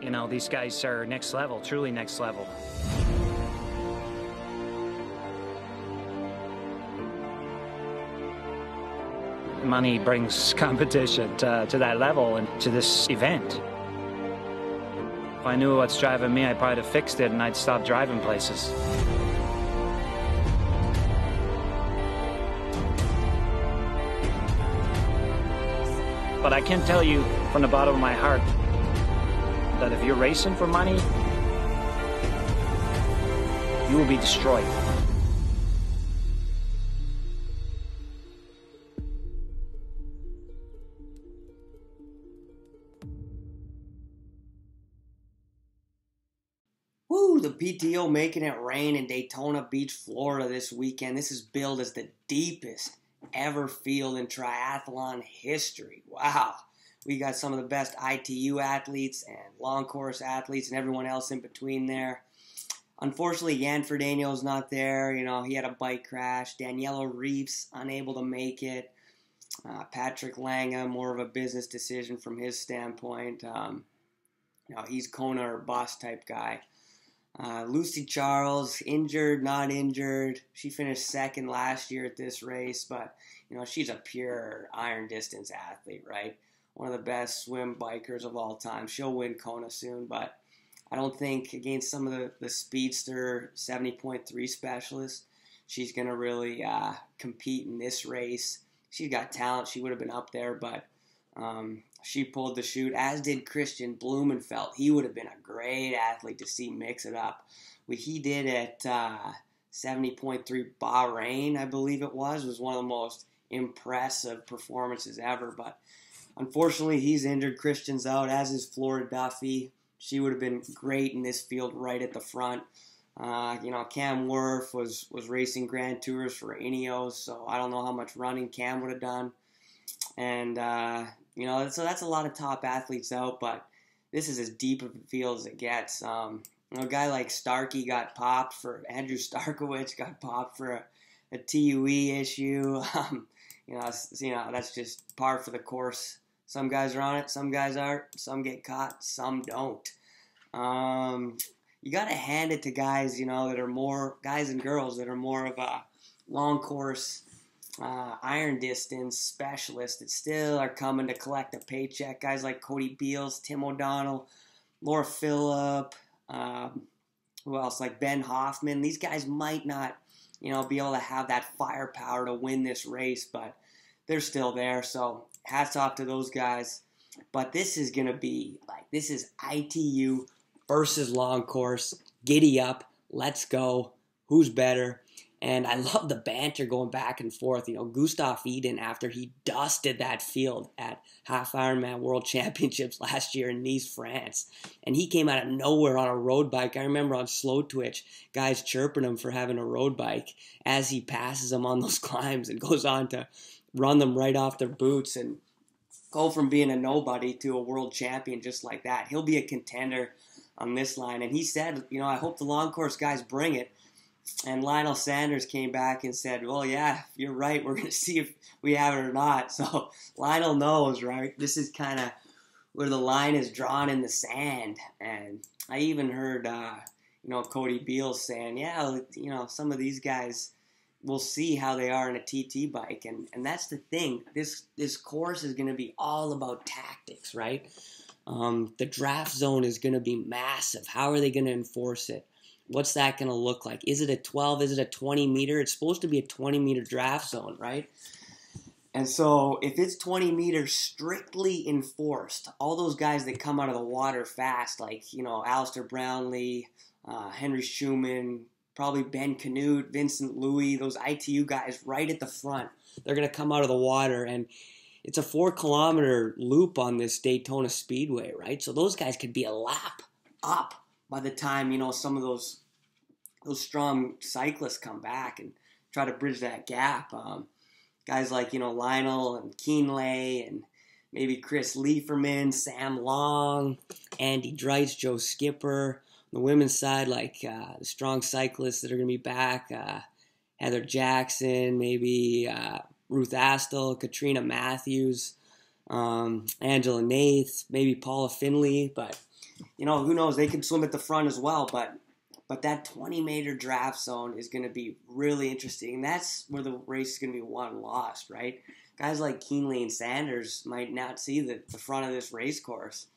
You know, these guys are next level, truly next level. Money brings competition to, to that level and to this event. If I knew what's driving me, I probably would have fixed it and I'd stop driving places. But I can tell you from the bottom of my heart, that if you're racing for money, you will be destroyed. Woo, the PTO making it rain in Daytona Beach, Florida this weekend. This is billed as the deepest ever field in triathlon history. Wow we got some of the best ITU athletes and long course athletes and everyone else in between there. Unfortunately, Yanford Daniel's not there. You know, he had a bike crash. Daniela Reeves unable to make it. Uh, Patrick Langa, more of a business decision from his standpoint. Um, you know, he's Kona or boss type guy. Uh, Lucy Charles, injured, not injured. She finished second last year at this race, but you know she's a pure iron distance athlete, right? one of the best swim bikers of all time. She'll win Kona soon, but I don't think against some of the, the speedster 70.3 specialists, she's going to really uh, compete in this race. She's got talent. She would have been up there, but um, she pulled the shoot, as did Christian Blumenfeld. He would have been a great athlete to see mix it up. What he did at uh, 70.3 Bahrain, I believe it was, was one of the most impressive performances ever. But Unfortunately, he's injured. Christian's out, as is Flora Duffy. She would have been great in this field right at the front. Uh, you know, Cam Wurf was, was racing Grand Tours for Ineos, so I don't know how much running Cam would have done. And, uh, you know, so that's a lot of top athletes out, but this is as deep of a field as it gets. Um, you know, a guy like Starkey got popped for, Andrew Starkowitz got popped for a, a TUE issue. Um, you know, you know, that's just par for the course some guys are on it, some guys aren't, some get caught, some don't. Um, you got to hand it to guys, you know, that are more, guys and girls that are more of a long course, uh, iron distance specialist that still are coming to collect a paycheck. Guys like Cody Beals, Tim O'Donnell, Laura Phillip, um, who else? Like Ben Hoffman. These guys might not, you know, be able to have that firepower to win this race, but they're still there. So hats off to those guys. But this is going to be like, this is ITU versus long course. Giddy up. Let's go. Who's better? And I love the banter going back and forth. You know, Gustav Eden, after he dusted that field at Half Ironman World Championships last year in Nice, France, and he came out of nowhere on a road bike. I remember on Slow Twitch, guys chirping him for having a road bike as he passes him on those climbs and goes on to run them right off their boots and go from being a nobody to a world champion just like that. He'll be a contender on this line. And he said, you know, I hope the long course guys bring it. And Lionel Sanders came back and said, well, yeah, you're right. We're going to see if we have it or not. So Lionel knows, right? This is kind of where the line is drawn in the sand. And I even heard, uh, you know, Cody Beals saying, yeah, you know, some of these guys – we'll see how they are in a TT bike, and and that's the thing. This this course is going to be all about tactics, right? Um, the draft zone is going to be massive. How are they going to enforce it? What's that going to look like? Is it a 12? Is it a 20 meter? It's supposed to be a 20 meter draft zone, right? And so, if it's 20 meters strictly enforced, all those guys that come out of the water fast, like, you know, Alistair Brownlee, uh, Henry Schumann, probably Ben Canute, Vincent Louis, those ITU guys right at the front. They're going to come out of the water. And it's a four kilometer loop on this Daytona Speedway, right? So those guys could be a lap up by the time, you know, some of those those strong cyclists come back and try to bridge that gap. Um, guys like, you know, Lionel and Keenley, and maybe Chris Lieferman, Sam Long, Andy Dreitz, Joe Skipper, the women's side, like uh, the strong cyclists that are going to be back, uh, Heather Jackson, maybe uh, Ruth Astle, Katrina Matthews, um, Angela Nath, maybe Paula Finley. But you know, who knows? They could swim at the front as well. But but that 20 meter draft zone is going to be really interesting. And that's where the race is going to be won lost, right? Guys like Keenly and Sanders might not see the, the front of this race course.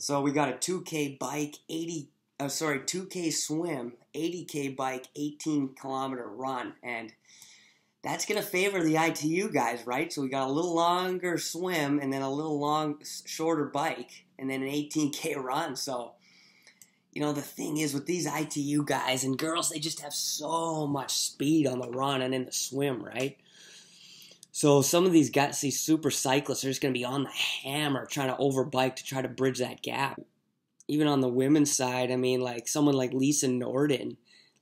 So we got a 2K bike, 80, uh, sorry, 2K swim, 80K bike, 18 kilometer run. And that's going to favor the ITU guys, right? So we got a little longer swim and then a little long, shorter bike and then an 18K run. So, you know, the thing is with these ITU guys and girls, they just have so much speed on the run and in the swim, right? So some of these guys, these super cyclists, are just going to be on the hammer trying to overbike to try to bridge that gap. Even on the women's side, I mean, like someone like Lisa Norden,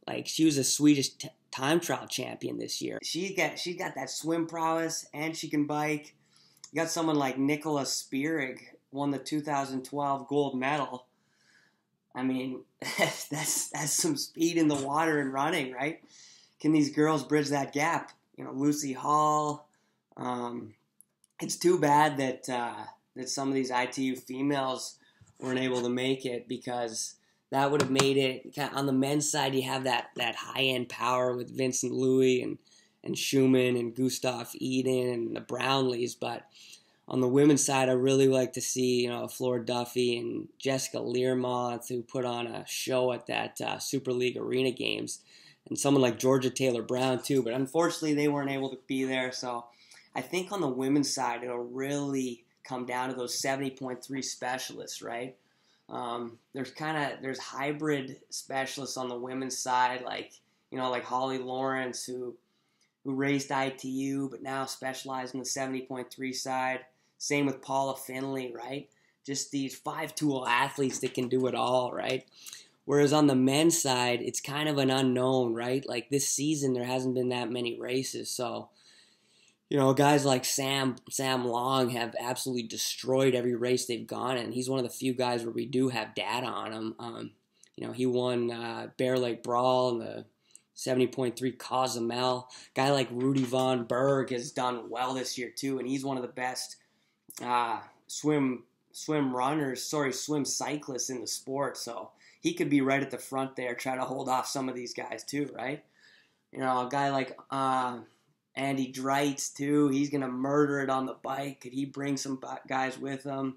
like she was a Swedish t- time trial champion this year. She got she got that swim prowess and she can bike. You got someone like Nicola Spierig won the 2012 gold medal. I mean, that's that's some speed in the water and running, right? Can these girls bridge that gap? You know, Lucy Hall, um, it's too bad that uh, that some of these ITU females weren't able to make it because that would have made it on the men's side. You have that that high end power with Vincent Louis and and Schumann and Gustav Eden and the Brownlees, but on the women's side, I really like to see you know Flora Duffy and Jessica Learmonth who put on a show at that uh, Super League Arena games, and someone like Georgia Taylor Brown too. But unfortunately, they weren't able to be there, so I think on the women's side, it'll really come down to those 70.3 specialists, right? Um, there's kind of there's hybrid specialists on the women's side, like you know, like Holly Lawrence, who who raced ITU, but now specialized in the 70.3 side. Same with Paula Finley, right? Just these five-tool athletes that can do it all, right? Whereas on the men's side, it's kind of an unknown, right? Like this season, there hasn't been that many races, so you know, guys like Sam Sam Long have absolutely destroyed every race they've gone and He's one of the few guys where we do have data on him. Um, you know, he won uh, Bear Lake Brawl and the 70.3 Cozumel. Guy like Rudy Von Berg has done well this year too, and he's one of the best uh, swim swim runners, sorry, swim cyclists in the sport. So he could be right at the front there, trying to hold off some of these guys too, right? You know, a guy like. Uh, Andy Dreitz too. He's gonna murder it on the bike. Could he bring some guys with him?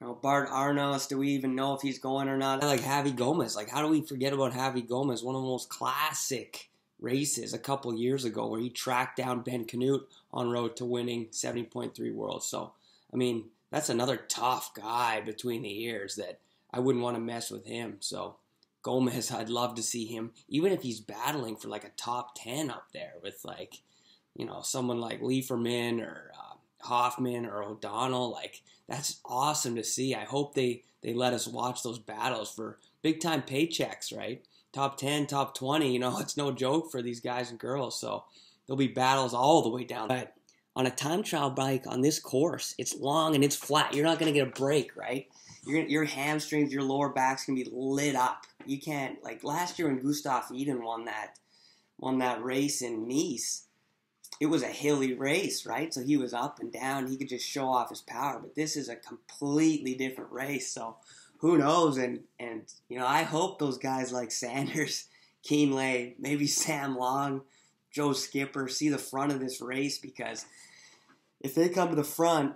You know, Bart Arnos, do we even know if he's going or not? Like Javi Gomez, like how do we forget about Javi Gomez? One of the most classic races a couple years ago where he tracked down Ben Canute on road to winning 70.3 World. So, I mean, that's another tough guy between the ears that I wouldn't want to mess with him. So, Gomez, I'd love to see him, even if he's battling for like a top 10 up there with like, you know, someone like Lieferman or uh, Hoffman or O'Donnell. Like, that's awesome to see. I hope they, they let us watch those battles for big time paychecks, right? Top 10, top 20, you know, it's no joke for these guys and girls. So there'll be battles all the way down. But on a time trial bike on this course, it's long and it's flat. You're not going to get a break, right? Your your hamstrings, your lower back's going to be lit up you can't like last year when Gustav Eden won that won that race in Nice, it was a hilly race, right? So he was up and down. He could just show off his power. But this is a completely different race. So who knows? And and you know, I hope those guys like Sanders, Keenlay, maybe Sam Long, Joe Skipper see the front of this race because if they come to the front,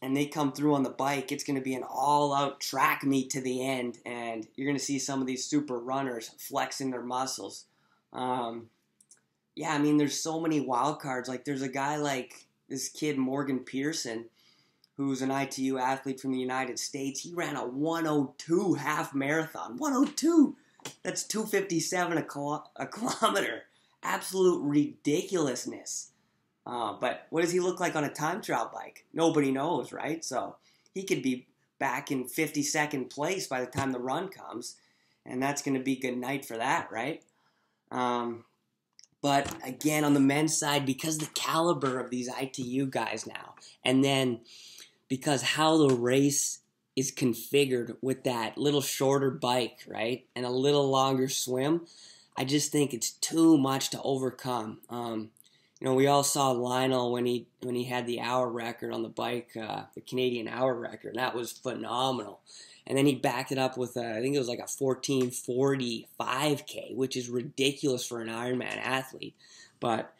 and they come through on the bike, it's going to be an all out track meet to the end. And you're going to see some of these super runners flexing their muscles. Um, yeah, I mean, there's so many wild cards. Like, there's a guy like this kid, Morgan Pearson, who's an ITU athlete from the United States. He ran a 102 half marathon. 102! That's 257 a, kilo- a kilometer. Absolute ridiculousness. Uh, but what does he look like on a time trial bike? Nobody knows, right? So he could be back in 52nd place by the time the run comes, and that's going to be good night for that, right? Um, but again, on the men's side, because the caliber of these ITU guys now, and then because how the race is configured with that little shorter bike, right, and a little longer swim, I just think it's too much to overcome. Um, you know, we all saw Lionel when he when he had the hour record on the bike, uh, the Canadian hour record. That was phenomenal. And then he backed it up with a, I think it was like a 14:45k, which is ridiculous for an Ironman athlete. But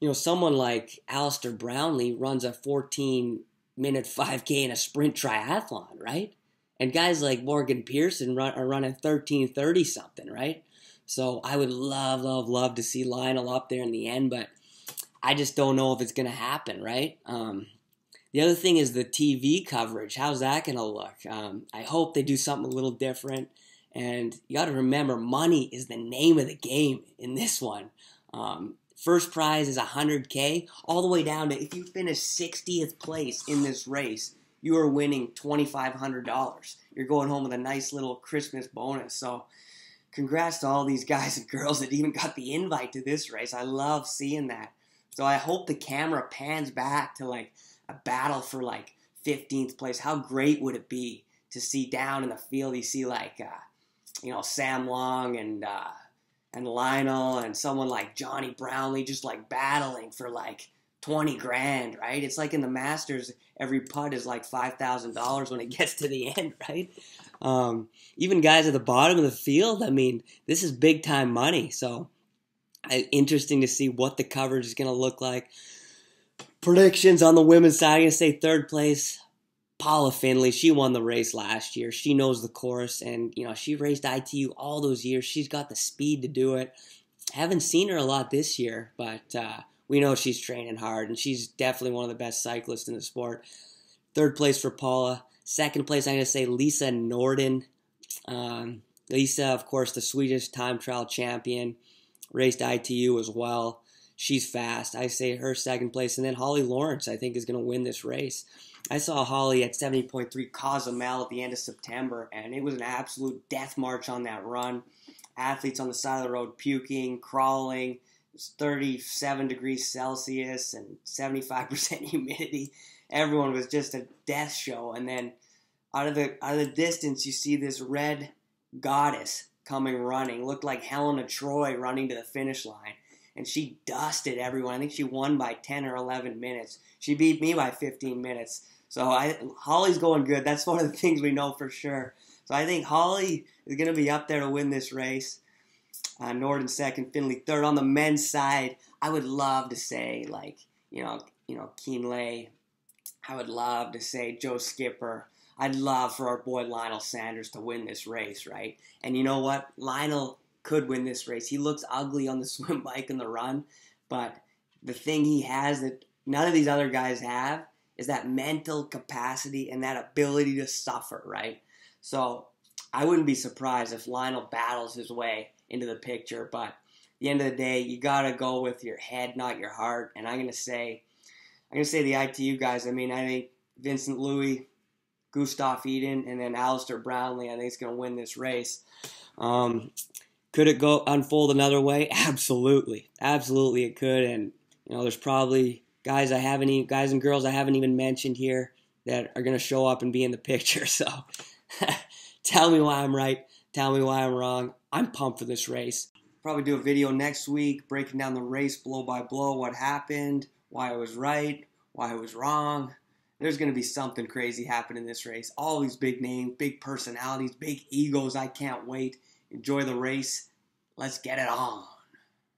you know, someone like Alistair Brownlee runs a 14 minute 5k in a sprint triathlon, right? And guys like Morgan Pearson run, are running 13:30 something, right? So I would love, love, love to see Lionel up there in the end, but I just don't know if it's going to happen, right? Um, the other thing is the TV coverage. How's that going to look? Um, I hope they do something a little different. And you got to remember, money is the name of the game in this one. Um, first prize is 100K, all the way down to if you finish 60th place in this race, you are winning $2,500. You're going home with a nice little Christmas bonus. So, congrats to all these guys and girls that even got the invite to this race. I love seeing that. So I hope the camera pans back to like a battle for like 15th place. How great would it be to see down in the field? You see like uh, you know Sam Long and uh, and Lionel and someone like Johnny Brownlee just like battling for like 20 grand, right? It's like in the Masters, every putt is like $5,000 when it gets to the end, right? Um, even guys at the bottom of the field, I mean, this is big time money. So interesting to see what the coverage is going to look like. Predictions on the women's side, I'm going to say third place. Paula Finley, she won the race last year. She knows the course, and you know she raced ITU all those years. She's got the speed to do it. Haven't seen her a lot this year, but uh, we know she's training hard, and she's definitely one of the best cyclists in the sport. Third place for Paula. Second place, I'm going to say Lisa Norden. Um, Lisa, of course, the Swedish time trial champion raced ITU as well. She's fast. I say her second place. And then Holly Lawrence, I think, is going to win this race. I saw Holly at 70.3 Cozumel at the end of September, and it was an absolute death march on that run. Athletes on the side of the road puking, crawling. It was 37 degrees Celsius and 75% humidity. Everyone was just a death show. And then out of the out of the distance, you see this red goddess coming running, looked like Helena Troy running to the finish line. And she dusted everyone. I think she won by 10 or 11 minutes. She beat me by 15 minutes. So I, Holly's going good. That's one of the things we know for sure. So I think Holly is going to be up there to win this race. Uh, Norden second, Finley third. On the men's side, I would love to say like you know you know Keenley. I would love to say Joe Skipper. I'd love for our boy Lionel Sanders to win this race, right? And you know what? Lionel could win this race. He looks ugly on the swim bike and the run, but the thing he has that none of these other guys have is that mental capacity and that ability to suffer, right? So I wouldn't be surprised if Lionel battles his way into the picture, but the end of the day, you gotta go with your head, not your heart. And I'm gonna say, I'm gonna say the ITU guys. I mean, I think Vincent Louis, Gustav Eden and then Alistair Brownlee. I think he's going to win this race. Um, could it go unfold another way? Absolutely, absolutely it could. And you know, there's probably guys I haven't even, guys and girls I haven't even mentioned here that are going to show up and be in the picture. So tell me why I'm right. Tell me why I'm wrong. I'm pumped for this race. Probably do a video next week breaking down the race blow by blow, what happened, why I was right, why I was wrong, there's going to be something crazy happening in this race. All these big names, big personalities, big egos. I can't wait. Enjoy the race. Let's get it on.